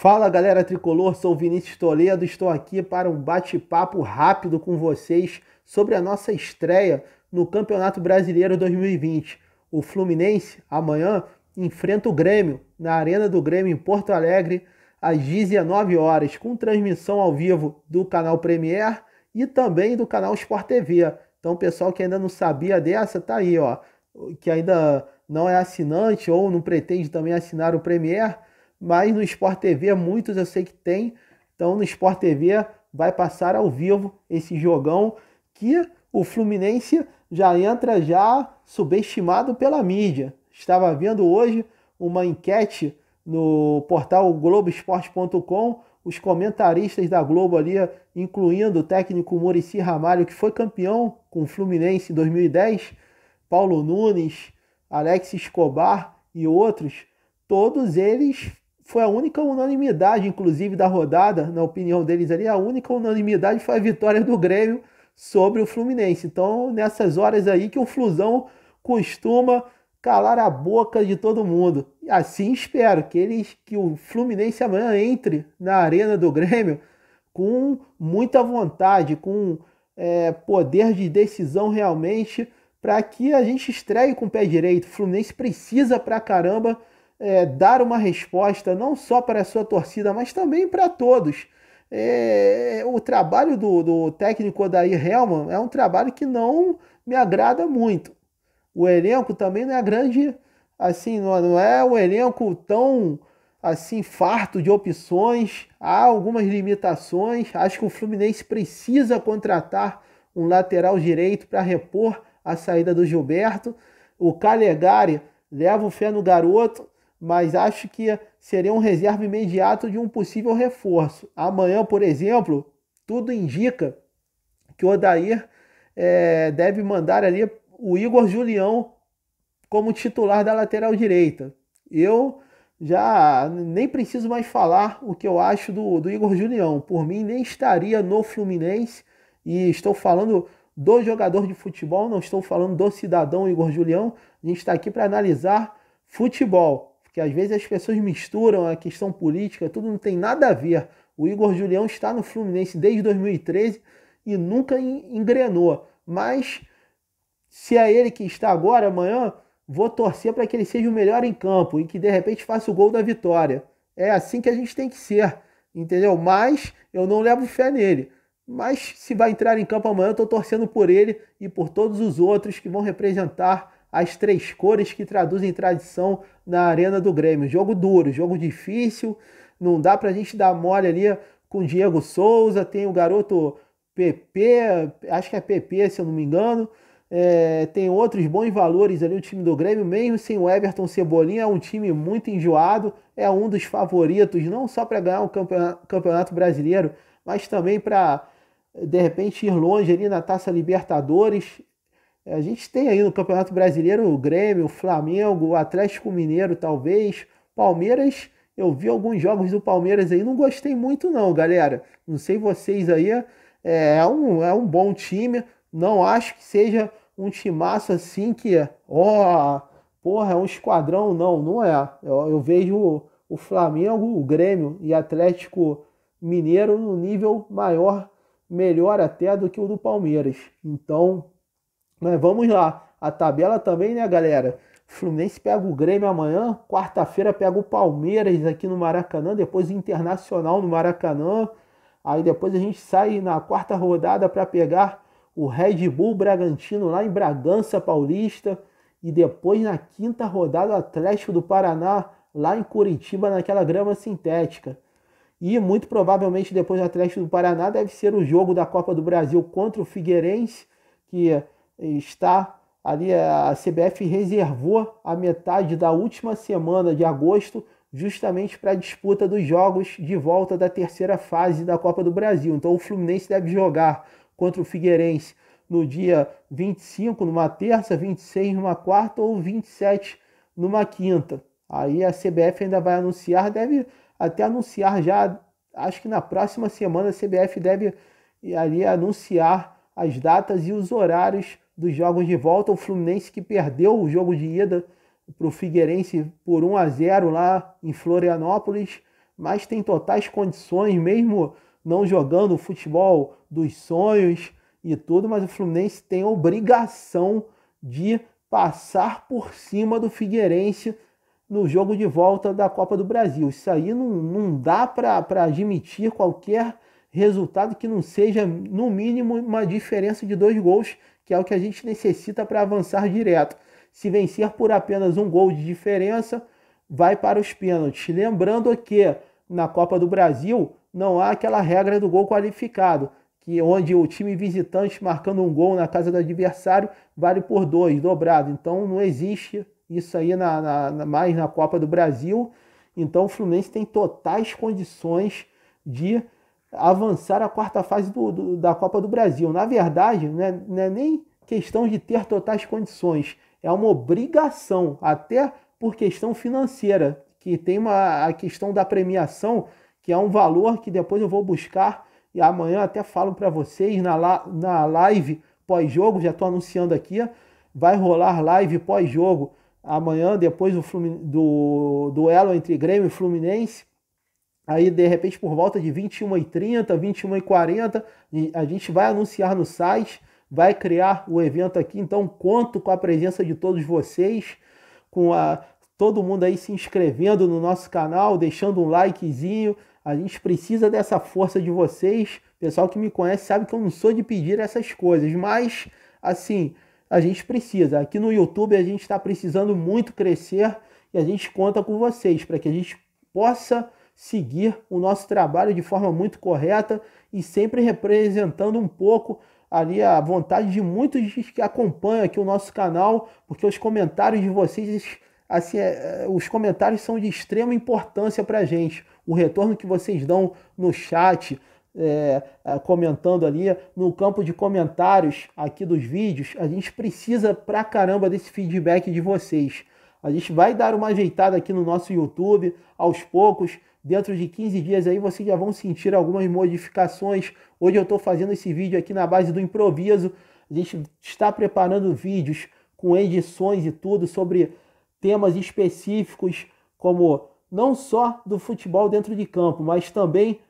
Fala galera tricolor, sou Vinícius Toledo, estou aqui para um bate-papo rápido com vocês sobre a nossa estreia no Campeonato Brasileiro 2020. O Fluminense amanhã enfrenta o Grêmio na Arena do Grêmio em Porto Alegre às 19 horas, com transmissão ao vivo do canal Premier e também do canal Sport TV. Então, pessoal que ainda não sabia dessa, tá aí, ó, que ainda não é assinante ou não pretende também assinar o Premier, mas no Sport TV muitos eu sei que tem. Então no Sport TV vai passar ao vivo esse jogão que o Fluminense já entra já subestimado pela mídia. Estava vendo hoje uma enquete no portal globoesporte.com, os comentaristas da Globo ali, incluindo o técnico Murici Ramalho, que foi campeão com o Fluminense em 2010, Paulo Nunes, Alex Escobar e outros, todos eles foi a única unanimidade, inclusive, da rodada, na opinião deles ali, a única unanimidade foi a vitória do Grêmio sobre o Fluminense. Então, nessas horas aí que o Flusão costuma calar a boca de todo mundo. E assim espero que eles que o Fluminense amanhã entre na arena do Grêmio com muita vontade, com é, poder de decisão realmente, para que a gente estreie com o pé direito. O Fluminense precisa pra caramba é, dar uma resposta não só para a sua torcida, mas também para todos. É, o trabalho do, do técnico Odair Helman é um trabalho que não me agrada muito. O elenco também não é grande, assim, não, é um elenco tão assim farto de opções, há algumas limitações. Acho que o Fluminense precisa contratar um lateral direito para repor a saída do Gilberto. O Calegari leva o fé no garoto, mas acho que seria um reserva imediato de um possível reforço. Amanhã, por exemplo, tudo indica que o Odair é, deve mandar ali o Igor Julião como titular da lateral direita. Eu já nem preciso mais falar o que eu acho do, do Igor Julião. Por mim, nem estaria no Fluminense. E estou falando do jogador de futebol, não estou falando do cidadão Igor Julião. A gente está aqui para analisar futebol que às vezes as pessoas misturam a questão política, tudo não tem nada a ver. O Igor Julião está no Fluminense desde 2013 e nunca engrenou. Mas se é ele que está agora, amanhã, vou torcer para que ele seja o melhor em campo e que de repente faça o gol da vitória. É assim que a gente tem que ser, entendeu? Mas eu não levo fé nele. Mas se vai entrar em campo amanhã, eu estou torcendo por ele e por todos os outros que vão representar as três cores que traduzem tradição na arena do Grêmio. Jogo duro, jogo difícil, não dá para a gente dar mole ali com Diego Souza, tem o garoto PP, acho que é PP se eu não me engano, é, tem outros bons valores ali o time do Grêmio, mesmo sem o Everton Cebolinha, é um time muito enjoado, é um dos favoritos, não só para ganhar o campeonato, campeonato brasileiro, mas também para de repente ir longe ali na Taça Libertadores, a gente tem aí no Campeonato Brasileiro o Grêmio, o Flamengo, o Atlético Mineiro, talvez, Palmeiras. Eu vi alguns jogos do Palmeiras aí, não gostei muito, não, galera. Não sei vocês aí. É, é um, é um bom time. Não acho que seja um timaço assim que, ó, oh, porra, é um esquadrão. Não, não é. Eu, eu vejo o Flamengo, o Grêmio e Atlético Mineiro no nível maior, melhor até do que o do Palmeiras. Então, mas vamos lá. A tabela também, né, galera? Fluminense pega o Grêmio amanhã, quarta-feira pega o Palmeiras aqui no Maracanã, depois o Internacional no Maracanã. Aí depois a gente sai na quarta rodada para pegar o Red Bull Bragantino lá em Bragança Paulista. E depois na quinta rodada o Atlético do Paraná lá em Curitiba naquela grama sintética. E muito provavelmente depois do Atlético do Paraná deve ser o jogo da Copa do Brasil contra o Figueirense, que está ali a CBF reservou a metade da última semana de agosto justamente para a disputa dos jogos de volta da terceira fase da Copa do Brasil. Então o Fluminense deve jogar contra o Figueirense no dia 25, numa terça, 26 numa quarta ou 27 numa quinta. Aí a CBF ainda vai anunciar, deve até anunciar já, acho que na próxima semana a CBF deve ali anunciar as datas e os horários dos jogos de volta. O Fluminense que perdeu o jogo de ida para o Figueirense por 1 a 0 lá em Florianópolis, mas tem totais condições, mesmo não jogando o futebol dos sonhos e tudo, mas o Fluminense tem obrigação de passar por cima do Figueirense no jogo de volta da Copa do Brasil. Isso aí não, não dá para admitir qualquer resultado que não seja, no mínimo, uma diferença de dois gols, que é o que a gente necessita para avançar direto. Se vencer por apenas um gol de diferença, vai para os pênaltis. Lembrando que na Copa do Brasil não há aquela regra do gol qualificado, que onde o time visitante marcando um gol na casa do adversário vale por dois, dobrado. Então não existe isso aí na, na, na mais na Copa do Brasil. Então o Fluminense tem totais condições de avançar à quarta fase do, do, da Copa do Brasil. Na verdade, né, não é nem questão de ter totais condições, é uma obrigação, até por questão financeira, que tem uma, a questão da premiação, que é um valor que depois eu vou buscar e amanhã até falo para vocês na, na live pós-jogo, já estou anunciando aqui, vai rolar live pós-jogo amanhã, depois do, do duelo entre Grêmio e Fluminense, Aí, de repente, por volta de 21h30, 21h40, a gente vai anunciar no site, vai criar o evento aqui. Então, conto com a presença de todos vocês, com a, todo mundo aí se inscrevendo no nosso canal, deixando um likezinho. A gente precisa dessa força de vocês. O pessoal que me conhece sabe que eu não sou de pedir essas coisas, mas, assim, a gente precisa. Aqui no YouTube, a gente está precisando muito crescer e a gente conta com vocês para que a gente possa seguir o nosso trabalho de forma muito correta e sempre representando um pouco ali a vontade de muitos que acompanham aqui o nosso canal, porque os comentários de vocês, assim, é, é, os comentários são de extrema importância para a gente. O retorno que vocês dão no chat, é, é, comentando ali no campo de comentários aqui dos vídeos, a gente precisa pra caramba desse feedback de vocês. A gente vai dar uma ajeitada aqui no nosso YouTube aos poucos. Dentro de 15 dias aí vocês já vão sentir algumas modificações. Hoje eu estou fazendo esse vídeo aqui na base do improviso. A gente está preparando vídeos com edições e tudo sobre temas específicos, como não só do futebol dentro de campo, mas também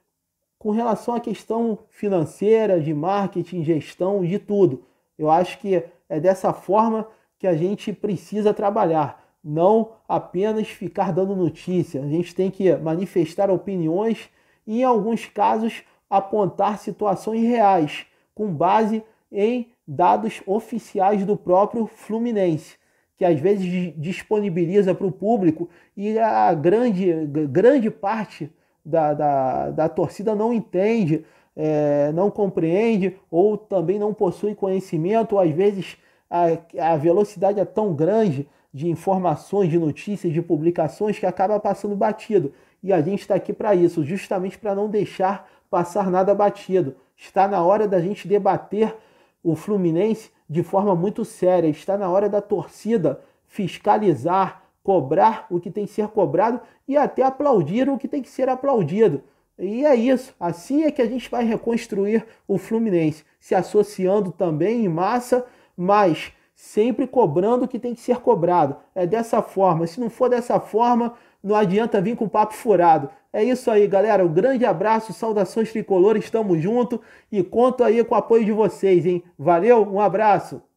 com relação à questão financeira, de marketing, gestão, de tudo. Eu acho que é dessa forma que a gente precisa trabalhar não apenas ficar dando notícia. A gente tem que manifestar opiniões e, em alguns casos, apontar situações reais, com base em dados oficiais do próprio Fluminense, que às vezes disponibiliza para o público e a grande, grande parte da, da, da torcida não entende, é, não compreende ou também não possui conhecimento, ou às vezes a, a velocidade é tão grande de informações, de notícias, de publicações que acaba passando batido. E a gente está aqui para isso, justamente para não deixar passar nada batido. Está na hora da gente debater o Fluminense de forma muito séria. Está na hora da torcida fiscalizar, cobrar o que tem que ser cobrado e até aplaudir o que tem que ser aplaudido. E é isso. Assim é que a gente vai reconstruir o Fluminense, se associando também em massa, mas sempre cobrando o que tem que ser cobrado. É dessa forma. Se não for dessa forma, não adianta vir com papo furado. É isso aí, galera. Um grande abraço, saudações tricolores, estamos junto e conto aí com o apoio de vocês, hein? Valeu, um abraço.